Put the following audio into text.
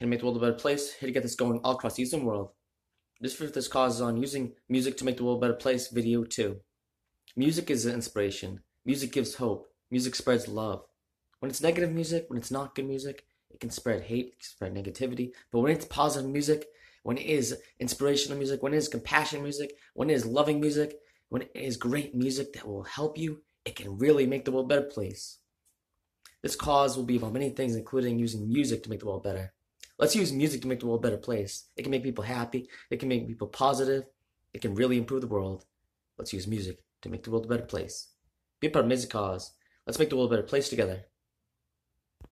To make the world a better place, here to get this going all across the Eastern world. This fifth this cause is on using music to make the world a better place video 2. Music is an inspiration. Music gives hope. Music spreads love. When it's negative music, when it's not good music, it can spread hate, can spread negativity. But when it's positive music, when it is inspirational music, when it is compassion music, when it is loving music, when it is great music that will help you, it can really make the world a better place. This cause will be about many things, including using music to make the world better. Let's use music to make the world a better place. It can make people happy. It can make people positive. It can really improve the world. Let's use music to make the world a better place. Be a part of Music Cause. Let's make the world a better place together.